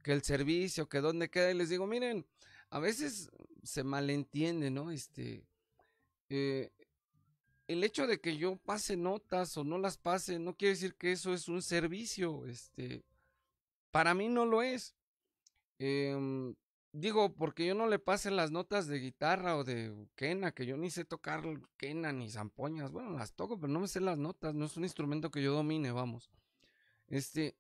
que el servicio, que dónde queda, y les digo, miren, a veces se malentiende, ¿no? Este, eh, el hecho de que yo pase notas o no las pase no quiere decir que eso es un servicio, este, para mí no lo es. Em, digo, porque yo no le pase las notas de guitarra o de quena, que yo ni sé tocar quena ni zampoñas, bueno, las toco, pero no me sé las notas, no es un instrumento que yo domine, vamos. Este,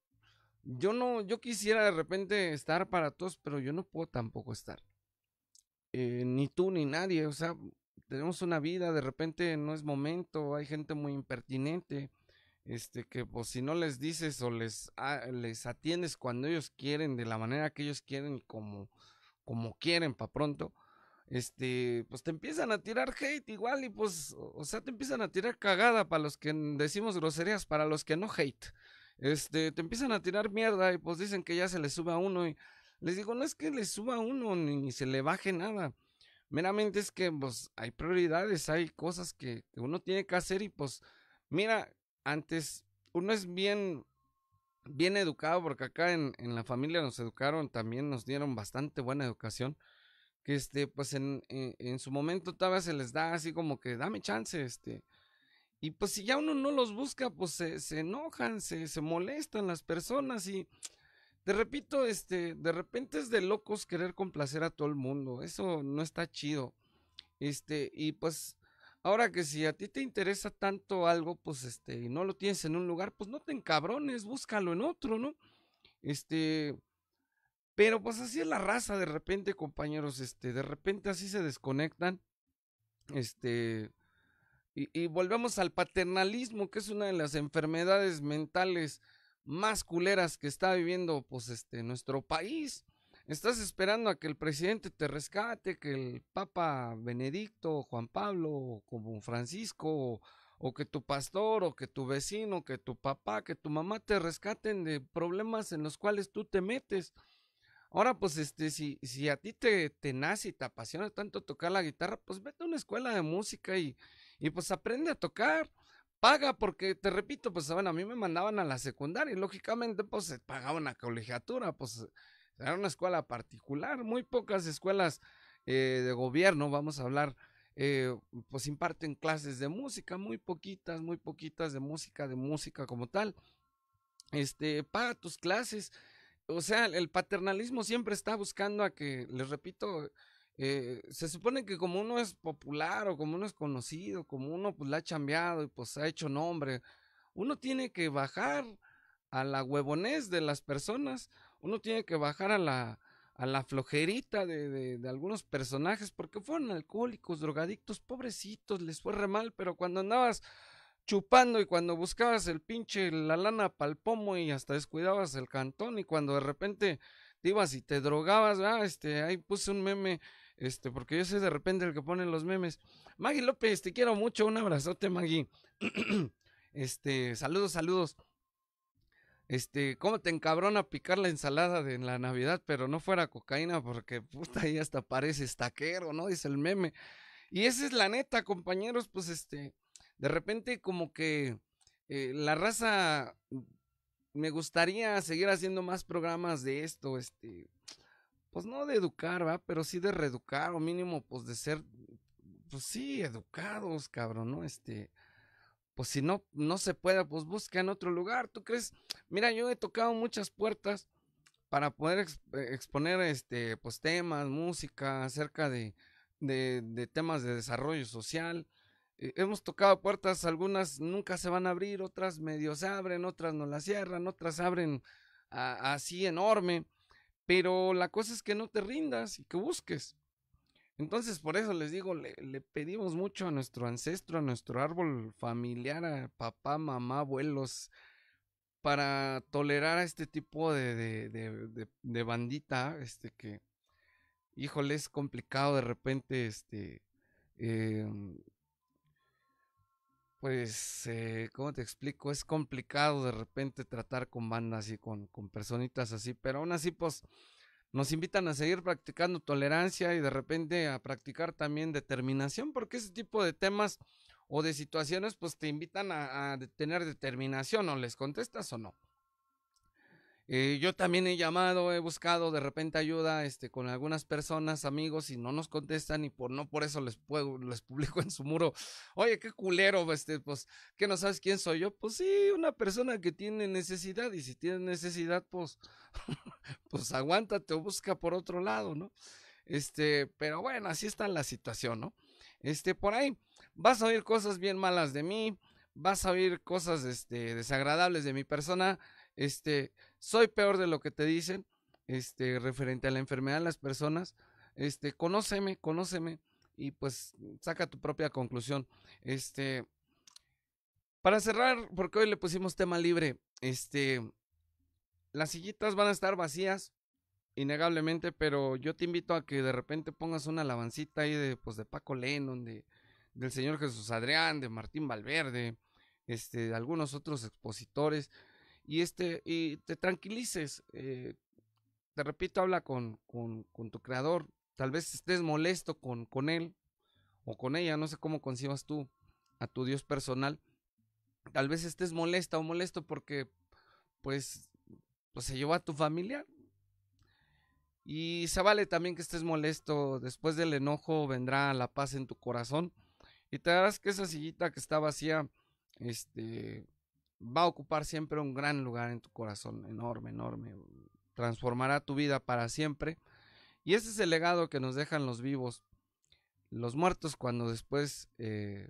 yo no, yo quisiera de repente estar para todos, pero yo no puedo tampoco estar. Eh, ni tú ni nadie, o sea, tenemos una vida, de repente no es momento, hay gente muy impertinente, este, que pues si no les dices o les, ah, les atiendes cuando ellos quieren, de la manera que ellos quieren y como, como quieren, para pronto, este, pues te empiezan a tirar hate igual y pues, o sea, te empiezan a tirar cagada para los que decimos groserías, para los que no hate. Este, te empiezan a tirar mierda y pues dicen que ya se les sube a uno y les digo, no es que le suba uno ni se le baje nada. Meramente es que pues hay prioridades, hay cosas que, uno tiene que hacer y pues mira, antes uno es bien bien educado porque acá en, en la familia nos educaron, también nos dieron bastante buena educación que este, pues en, en, su momento todavía se les da así como que dame chance, este. Y pues si ya uno no los busca, pues se, se enojan, se, se molestan las personas y te repito, este, de repente es de locos querer complacer a todo el mundo. Eso no está chido. Este, y pues, ahora que si a ti te interesa tanto algo, pues este, y no lo tienes en un lugar, pues no te encabrones, búscalo en otro, ¿no? Este, pero pues así es la raza de repente, compañeros, este, de repente así se desconectan. Este, y, y volvemos al paternalismo, que es una de las enfermedades mentales más culeras que está viviendo pues este nuestro país. Estás esperando a que el presidente te rescate, que el Papa Benedicto, Juan Pablo, como Francisco, o, que tu pastor, o que tu vecino, que tu papá, que tu mamá te rescaten de problemas en los cuales tú te metes. Ahora, pues, este, si, si a ti te, nace y te apasiona tanto tocar la guitarra, pues vete a una escuela de música y, y pues aprende a tocar paga porque te repito, pues saben a mí me mandaban a la secundaria y lógicamente pues se eh, pagaba una colegiatura, pues era una escuela particular, muy pocas escuelas eh, de gobierno, vamos a hablar, eh, pues imparten clases de música, muy poquitas, muy poquitas de música, de música como tal. Este, paga tus clases. O sea, el paternalismo siempre está buscando a que, les repito, eh, se supone que como uno es popular o como uno es conocido, como uno pues la ha chambeado y pues ha hecho nombre, uno tiene que bajar a la huevonés de las personas, uno tiene que bajar a la, a la flojerita de, de, de, algunos personajes, porque fueron alcohólicos, drogadictos, pobrecitos, les fue re mal, pero cuando andabas chupando y cuando buscabas el pinche, la lana pal pomo y hasta descuidabas el cantón y cuando de repente te ibas y te drogabas, ah, este, ahí puse un meme este, porque yo soy de repente el que pone los memes. Maggie López, te quiero mucho, un abrazote, Maggie. este, saludos, saludos. Este, cómo te encabrona picar la ensalada de la Navidad, pero no fuera cocaína, porque puta, ahí hasta parece taquero, ¿no? Dice el meme. Y esa es la neta, compañeros, pues este, de repente como que eh, la raza, mm, me gustaría seguir haciendo más programas de esto, este, pues no de educar, va, pero sí de reeducar o mínimo pues de ser, pues sí, educados, cabrón, ¿no? Este, pues si no, no se puede, pues busca en otro lugar, ¿tú crees? Mira, yo he tocado muchas puertas para poder eh, exponer, este, pues temas, música, acerca de, de, temas de desarrollo social. Eh, hemos tocado puertas, algunas nunca se van a abrir, otras medio se abren, otras no las cierran, otras abren así enorme. Pero la cosa es que no te rindas y que busques. Entonces, por eso les digo, le, pedimos mucho a nuestro ancestro, a nuestro árbol familiar, a papá, mamá, abuelos, para tolerar a este tipo de, de, de, de bandita, este que, híjole, es complicado de repente, este, em, pues, eh, ¿cómo te explico? Es complicado de repente tratar con bandas y con, personitas así, pero aún así, pues, nos invitan a seguir practicando tolerancia y de repente a practicar también determinación, porque ese tipo de temas o de situaciones, pues, te invitan a, a tener determinación, o les contestas o no. Eh, yo también he llamado, he buscado de repente ayuda este, con algunas personas, amigos, y no nos contestan y por no por eso les, puedo, les publico en su muro. Oye, qué culero, este, pues, que no sabes quién soy yo. Pues sí, una persona que tiene necesidad y si tienes necesidad, pues, pues aguántate o busca por otro lado, ¿no? Este, pero bueno, así está la situación, ¿no? Este, por ahí vas a oír cosas bien malas de mí, vas a oír cosas, este, desagradables de mi persona, este, soy peor de lo que te dicen, este, referente a la enfermedad de las personas, este, conóceme, conóceme y pues saca tu propia conclusión. Este, para cerrar, porque hoy le pusimos tema libre, este, las sillitas van a estar vacías, innegablemente, pero yo te invito a que de repente pongas una alabancita ahí de, pues, de Paco Lennon, de, del señor Jesús Adrián, de Martín Valverde, este, de algunos otros expositores, y, este, y te tranquilices. Eh, te repito, habla con, tu creador. Tal vez estés molesto con, con él o con ella, no sé cómo concibas tú a tu Dios personal. Tal vez estés molesta o molesto porque, pues, pues se llevó a tu familia Y se vale también que estés molesto. Después del enojo vendrá la paz en tu corazón. Y te darás que esa sillita que está vacía, este, va a ocupar siempre un gran lugar en tu corazón, enorme, enorme. Transformará tu vida para siempre. Y ese es el legado que nos dejan los vivos. Los muertos cuando después eh,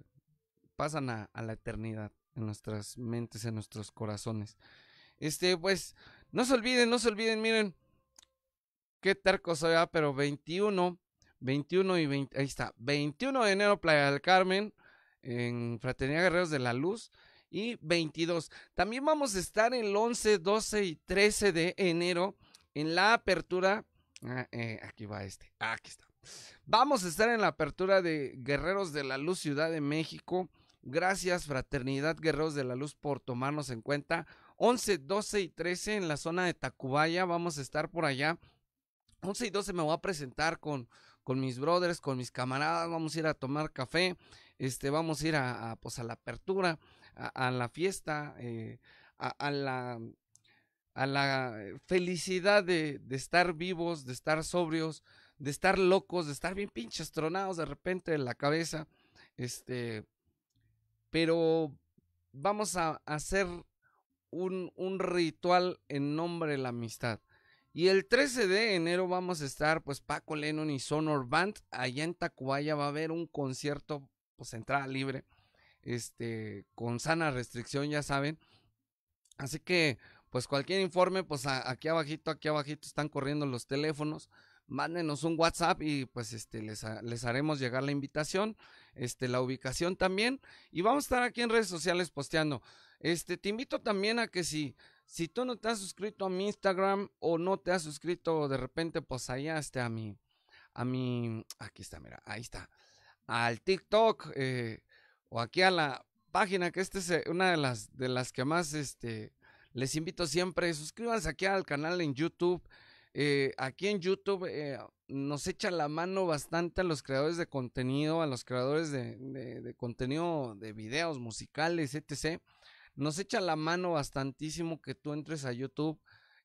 pasan a, a, la eternidad en nuestras mentes, en nuestros corazones. Este, pues, no se olviden, no se olviden, miren, qué terco se ah, pero 21, 21 y 20, ahí está, 21 de enero, Playa del Carmen, en Fraternidad Guerreros de la Luz y 22. También vamos a estar el 11, 12 y 13 de enero en la apertura. Ah, eh, aquí va este. Aquí está. Vamos a estar en la apertura de Guerreros de la Luz Ciudad de México. Gracias Fraternidad Guerreros de la Luz por tomarnos en cuenta. 11, 12 y 13 en la zona de Tacubaya. Vamos a estar por allá. 11 y 12 me voy a presentar con, con mis brothers, con mis camaradas. Vamos a ir a tomar café. Este, vamos a ir a pues, a la apertura a, la fiesta, eh, a, la, a, la, eh, felicidad de, estar vivos, de estar sobrios, de estar locos, de estar bien pinches tronados de repente en la cabeza. Este, pero vamos a hacer un, un ritual en nombre de la amistad. Y el 13 de enero vamos a estar, pues, Paco Lennon y Sonor Band. Allá en Tacubaya va a haber un concierto, pues, entrada libre este, con sana restricción, ya saben. Así que, pues cualquier informe, pues aquí abajito, aquí abajito están corriendo los teléfonos. Mándenos un WhatsApp y pues este, les, les haremos llegar la invitación, este, la ubicación también. Y vamos a estar aquí en redes sociales posteando. Este, te invito también a que si, si tú no te has suscrito a mi Instagram o no te has suscrito de repente, pues ahí, este, a mi, a mi, aquí está, mira, ahí está, al TikTok, eh, o aquí a la página, que esta es eh, una de las, de las que más este, les invito siempre. Suscríbanse aquí al canal en YouTube. Eh, aquí en YouTube eh, nos echa la mano bastante a los creadores de contenido, a los creadores de, de, contenido de videos musicales, etc. Nos echa la mano bastantísimo que tú entres a YouTube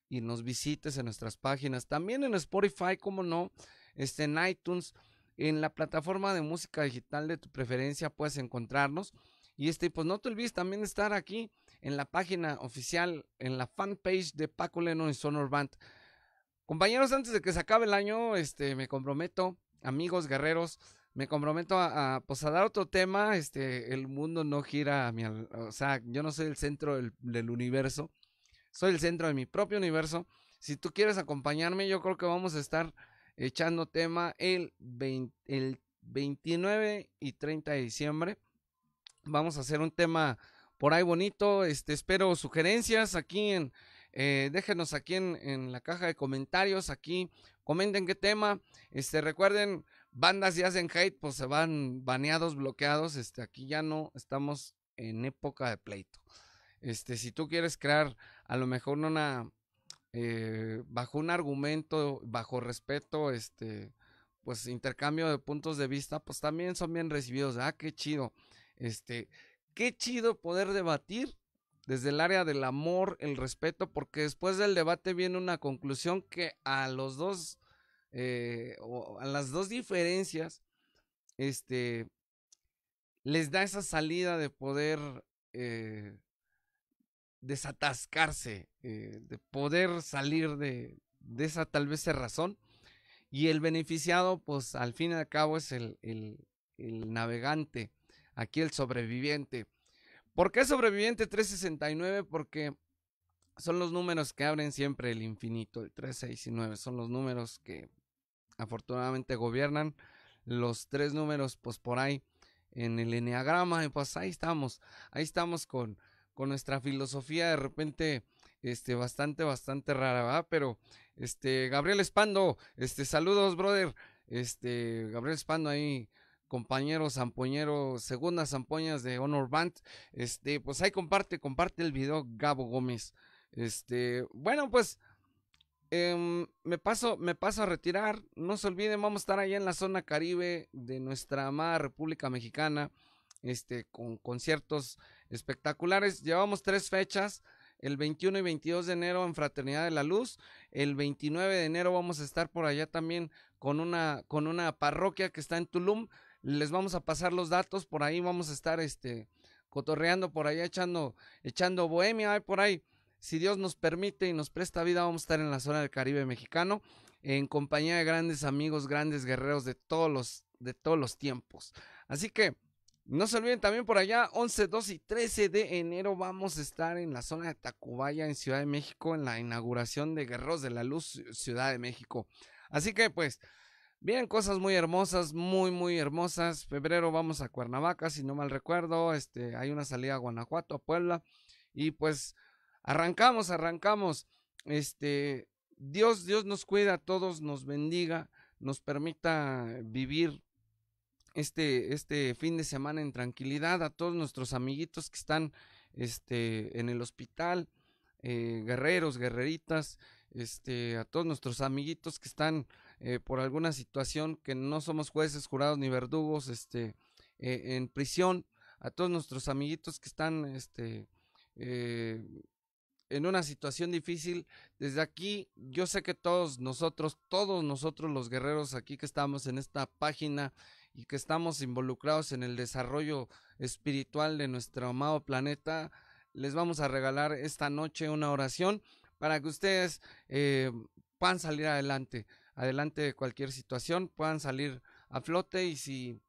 y nos visites en nuestras páginas. También en Spotify, como no, este, en iTunes. En la plataforma de música digital de tu preferencia puedes encontrarnos. Y este, pues no te olvides también estar aquí en la página oficial, en la fanpage de Paco Leno y Sonor Band. Compañeros, antes de que se acabe el año, este, me comprometo, amigos guerreros, me comprometo a, pues, dar otro tema. Este, el mundo no gira a mi, o sea, yo no soy el centro del universo, soy el centro de mi propio universo. Si tú quieres acompañarme, yo creo que vamos a estar echando tema el, el 29 y 30 de diciembre. Vamos a hacer un tema por ahí bonito. Este, espero sugerencias aquí en. Eh, déjenos aquí en, en, la caja de comentarios. Aquí comenten qué tema. Este, recuerden, bandas ya hacen hate, pues se van baneados, bloqueados. Este, aquí ya no estamos en época de pleito. Este, si tú quieres crear a lo mejor una, eh, bajo un argumento, bajo respeto, este, pues intercambio de puntos de vista, pues también son bien recibidos. Ah, qué chido. Este, qué chido poder debatir desde el área del amor, el respeto, porque después del debate viene una conclusión que a los dos, eh, o a las dos diferencias, este, les da esa salida de poder eh, desatascarse, eh, de poder salir de, esa tal vez razón Y el beneficiado, pues al fin y al cabo es el, navegante, aquí el sobreviviente. ¿Por qué sobreviviente 369? Porque son los números que abren siempre el infinito, el 369, Son los números que afortunadamente gobiernan. Los tres números, pues por ahí en el enneagrama, pues ahí estamos. Ahí estamos con con nuestra filosofía de repente este, bastante, bastante rara, va Pero, este, Gabriel Espando, este, saludos, brother. Este, Gabriel Espando ahí, compañero zampoñero, segunda zampoñas de Honor Band. Este, pues ahí comparte, comparte el video Gabo Gómez. Este, bueno, pues, em, me paso, me paso a retirar. No se olviden, vamos a estar allá en la zona caribe de nuestra amada República Mexicana este, con conciertos espectaculares. Llevamos tres fechas, el 21 y 22 de enero en Fraternidad de la Luz, el 29 de enero vamos a estar por allá también con una, con una parroquia que está en Tulum, les vamos a pasar los datos, por ahí vamos a estar este, cotorreando por allá, echando, echando bohemia por ahí. Si Dios nos permite y nos presta vida, vamos a estar en la zona del Caribe mexicano, en compañía de grandes amigos, grandes guerreros de todos los, de todos los tiempos. Así que no se olviden también por allá, 11, 12 y 13 de enero vamos a estar en la zona de Tacubaya, en Ciudad de México, en la inauguración de Guerreros de la Luz, Ciudad de México. Así que pues, vienen cosas muy hermosas, muy, muy hermosas. Febrero vamos a Cuernavaca, si no mal recuerdo, este, hay una salida a Guanajuato, a Puebla, y pues arrancamos, arrancamos. Este, Dios, Dios nos cuida a todos, nos bendiga, nos permita vivir este, este fin de semana en tranquilidad, a todos nuestros amiguitos que están este, en el hospital, eh, guerreros, guerreritas, este, a todos nuestros amiguitos que están eh, por alguna situación que no somos jueces, jurados ni verdugos, este, e, en prisión, a todos nuestros amiguitos que están este, eh, en una situación difícil. Desde aquí, yo sé que todos nosotros, todos nosotros los guerreros aquí que estamos en esta página, y que estamos involucrados en el desarrollo espiritual de nuestro amado planeta, les vamos a regalar esta noche una oración para que ustedes eh, puedan salir adelante, adelante de cualquier situación, puedan salir a flote y si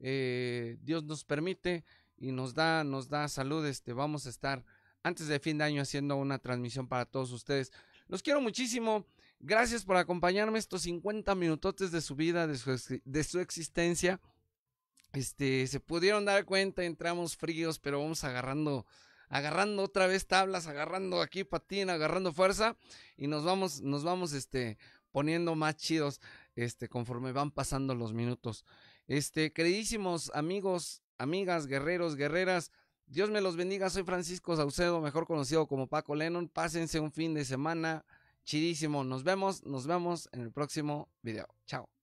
eh, Dios nos permite y nos da, nos da salud, este, vamos a estar antes de fin de año haciendo una transmisión para todos ustedes. Los quiero muchísimo. Gracias por acompañarme estos 50 minutotes de su vida, de su, de su existencia. Este, se pudieron dar cuenta, entramos fríos, pero vamos agarrando, agarrando otra vez tablas, agarrando aquí patín, agarrando fuerza y nos vamos, nos vamos, este, poniendo más chidos, este, conforme van pasando los minutos. Este, queridísimos amigos, amigas, guerreros, guerreras, Dios me los bendiga, soy Francisco Saucedo, mejor conocido como Paco Lennon. Pásense un fin de semana Chidísimo. Nos vemos, nos vemos en el próximo video. Chao.